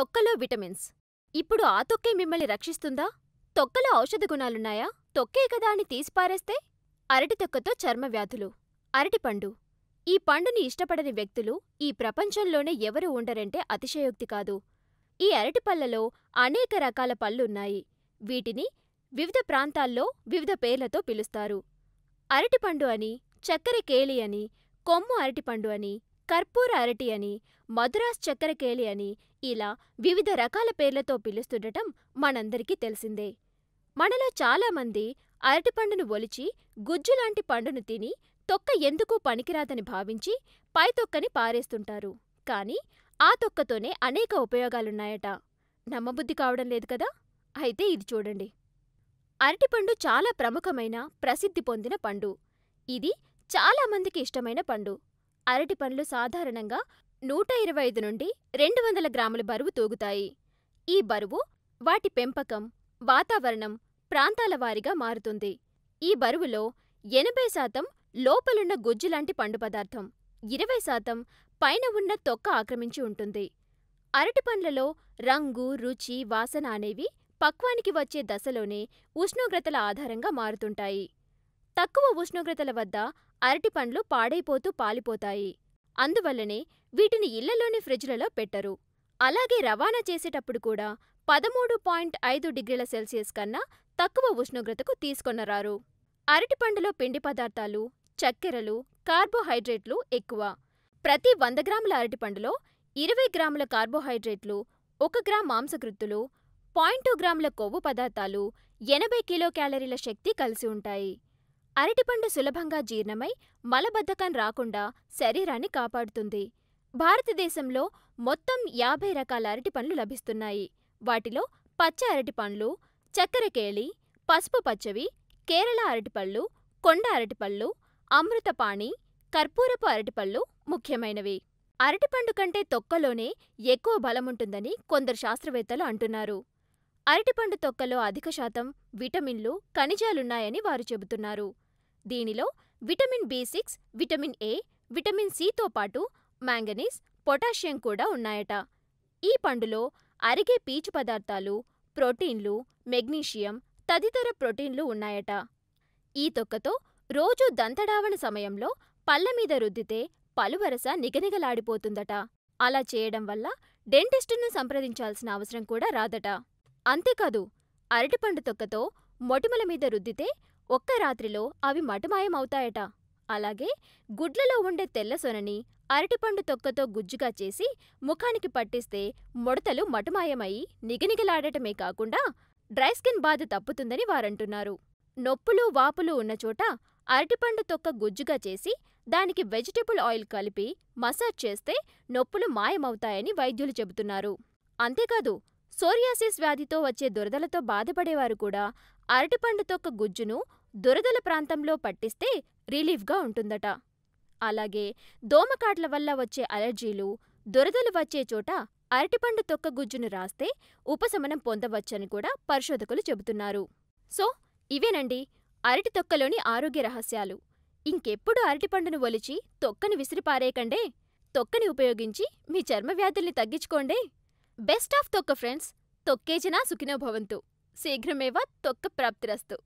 తొక్కలో విటమిన్స్ ఇప్పుడు ఆ తొక్కే మిమ్మల్ని రక్షిస్తుందా తొక్కలో ఔషధ గుణాలున్నాయా తొక్కే కదా అని తీసిపారేస్తే అరటి తొక్కతో చర్మ వ్యాధులు అరటిపండు ఈ పండుని ఇష్టపడని వ్యక్తులు ఈ ప్రపంచంలోనే ఎవరు ఉండరంటే అతిశయోక్తి కాదు ఈ అరటిపళ్లలో అనేక రకాల పళ్ళున్నాయి వీటిని వివిధ ప్రాంతాల్లో వివిధ పేర్లతో పిలుస్తారు అరటిపండు అని చక్కెర కేలి అని కొమ్ము అరటిపండు అని కర్పూర అరటి అని, మదురాస్ చక్కెరకేలి అని ఇలా వివిధ రకాల పేర్లతో పిలుస్తుండటం మనందరికీ తెలిసిందే. మనలో చాలామంది అరటిపండును ఒలిచి గుజ్జులాంటి పండును తిని తొక్క ఎందుకూ పనికిరాదని భావించి పై తొక్కని పారేస్తుంటారు కాని ఆ తొక్కతోనే అనేక ఉపయోగాలున్నాయట. నమ్మబుద్ధి కావడం లేదు కదా! అయితే ఇది చూడండి. అరటిపండు చాలా ప్రముఖమైన, ప్రసిద్ధి పొందిన పండు. ఇది చాలా మందికి ఇష్టమైన పండు. అరటిపండ్లు సాధారణంగా నూట ఇరవై ఐదు నుండి రెండు వందల గ్రాముల బరువు తూగుతాయి. ఈ బరువు వాటి పెంపకం, వాతావరణం, ప్రాంతాల వారీగా మారుతుంది. ఈ బరువులో ఎనభై శాతం లోపలున్న గుజ్జులాంటి పదార్థం ఇరవై శాతం పైన ఉన్న తొక్క ఆక్రమించి ఉంటుంది. అరటిపండ్లలో రంగు, రుచి, వాసన అనేవి పక్వానికి వచ్చే దశలోనే ఉష్ణోగ్రతల ఆధారంగా మారుతుంటాయి. తక్కువ ఉష్ణోగ్రతల వద్ద అరటిపండ్లు పాడైపోతూ పాలిపోతాయి. అందువల్లనే వీటిని ఇళ్లలోని ఫ్రిజ్లలో పెట్టరు. అలాగే రవాణా చేసేటప్పుడు కూడా పదమూడు పాయింట్ ఐదు డిగ్రీల సెల్సియస్ కన్నా తక్కువ ఉష్ణోగ్రతకు తీసుకొనరారు. అరటిపండులో పిండి పదార్థాలు, చక్కెరలు, కార్బోహైడ్రేట్లు ఎక్కువ. ప్రతి వంద గ్రాముల అరటిపండులో ఇరవై గ్రాముల కార్బోహైడ్రేట్లు, ఒక గ్రామ్ మాంసకృత్తులు, పాయింట్ గ్రాముల కొవ్వు పదార్థాలు, ఎనభై కిలోకేలరీల శక్తి కలిసి ఉంటాయి. అరటిపండు సులభంగా జీర్ణమై, మలబద్ధకం రాకుండా శరీరాన్ని కాపాడుతుంది. భారతదేశంలో మొత్తం యాభై రకాల అరటిపండ్లు లభిస్తున్నాయి. వాటిలో పచ్చ అరటిపండ్లు, చక్కెరకేళి, పసుపు పచ్చవి, కేరళ అరటిపళ్ళు, కొండ అరటిపళ్ళు, అమృతపాణి, కర్పూరపు అరటిపళ్ళు ముఖ్యమైనవి. అరటిపండు కంటే తొక్కలోనే ఎక్కువ బలముంటుందని కొందరు శాస్త్రవేత్తలు అంటున్నారు. అరటిపండు తొక్కలో అధిక శాతం విటమిన్లు, ఖనిజాలున్నాయని వారు చెబుతున్నారు. దీనిలో vitamin B six, vitamin A, vitamin సితో పాటు మాంగనీస్, పొటాషియం కూడా ఉన్నాయట. ఈ పండులో అరిగే పీచు పదార్థాలు, ప్రోటీన్లు, మెగ్నీషియం తదితర ప్రోటీన్లు ఉన్నాయట. ఈ తొక్కతో రోజూ దంతడావణ సమయంలో పళ్ల మీద రుద్దితే పలువరస నిగనిగలాడిపోతుందట. అలా చేయడం వల్ల డెంటిస్టును సంప్రదించాల్సిన అవసరం కూడా రాదట. అంతేకాదు అరటిపండు తొక్కతో మొటిమల మీద రుద్దితే ఒక్క రాత్రిలో అవి మటుమాయమవుతాయట అలాగే గుడ్లలో ఉండే తెల్లసొనని అరటిపండు తొక్కతో గుజ్జుగా చేసి ముఖానికి పట్టిస్తే ముడతలు మటుమాయమై నిగనిగలాడటమే కాకుండా డ్రై స్కిన్ బాధ తప్పుతుందని వారంటున్నారు. నొప్పులు, వాపులు ఉన్నచోట అరటిపండు తొక్క గుజ్జుగా చేసి దానికి వెజిటేబుల్ ఆయిల్ కలిపి మసాజ్ చేస్తే నొప్పులు మాయమవుతాయని వైద్యులు చెబుతున్నారు. అంతేకాదు సోరియాసిస్ వ్యాధితో వచ్చే దురదలతో బాధపడేవారు కూడా అరటిపండు తొక్క గుజ్జును దురదల ప్రాంతంలో పట్టిస్తే రిలీఫ్గా ఉంటుందట. అలాగే దోమకాట్ల వల్ల వచ్చే అలెర్జీలు, దురదలు వచ్చే చోట అరటిపండు తొక్క గుజ్జును రాస్తే ఉపశమనం పొందవచ్చని కూడా పరిశోధకులు చెబుతున్నారు. సో ఇవేనండి అరటి తొక్కలోని ఆరోగ్య రహస్యాలు. ఇంకెప్పుడు అరటిపండును ఒలిచి తొక్కని విసిరిపారేయకండే. తొక్కని ఉపయోగించి మీ చర్మ వ్యాధుల్ని తగ్గించుకోండే. బెస్ట్ ఆఫ్ తొక్క ఫ్రెండ్స్ తొక్కేజనా సుఖినో భవంతు. తొక్క ప్రాప్తిరస్తు.